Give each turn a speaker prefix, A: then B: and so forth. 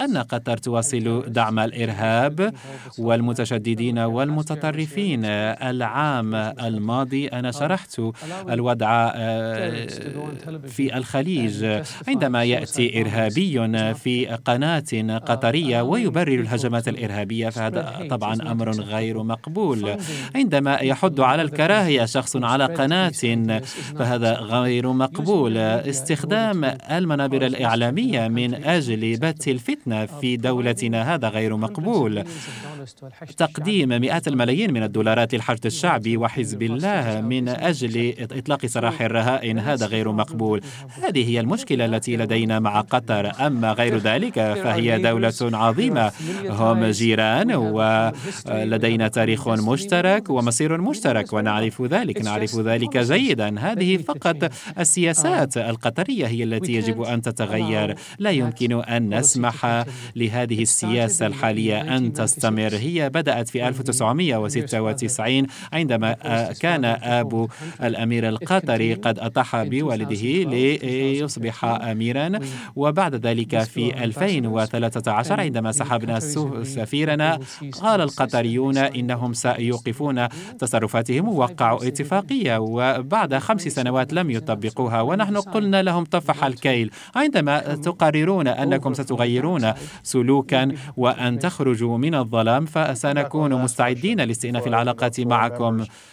A: أن قطر تواصل دعم الإرهاب والمتشددين والمتطرفين العام الماضي أنا شرحت الوضع آه، في الخليج عندما يأتي إرهابي في قناة قطرية ويبرر الهجمات الإرهابية فهذا طبعا أمر غير مقبول عندما يحد على الكراهية شخص على قناة فهذا غير مقبول استخدام المنابر الإعلامية من أجل بث الفتنة حالتنا في دولتنا هذا غير مقبول تقديم مئات الملايين من الدولارات للحشد الشعبي وحزب الله من أجل إطلاق سراح الرهائن هذا غير مقبول هذه هي المشكلة التي لدينا مع قطر أما غير ذلك فهي دولة عظيمة هم جيران ولدينا تاريخ مشترك ومصير مشترك ونعرف ذلك نعرف ذلك جيدا هذه فقط السياسات القطرية هي التي يجب أن تتغير لا يمكن أن نسمح لهذه السياسة الحالية أن تستمر هي بدأت في 1996 عندما كان أبو الأمير القطري قد أطاح بوالده ليصبح أميرا وبعد ذلك في 2013 عندما سحبنا سفيرنا قال القطريون إنهم سيوقفون تصرفاتهم ووقعوا اتفاقية وبعد خمس سنوات لم يطبقوها ونحن قلنا لهم طفح الكيل عندما تقررون أنكم ستغيرون تتبعون سلوكا وأن تخرجوا من الظلام فسنكون مستعدين لاستئناف العلاقات معكم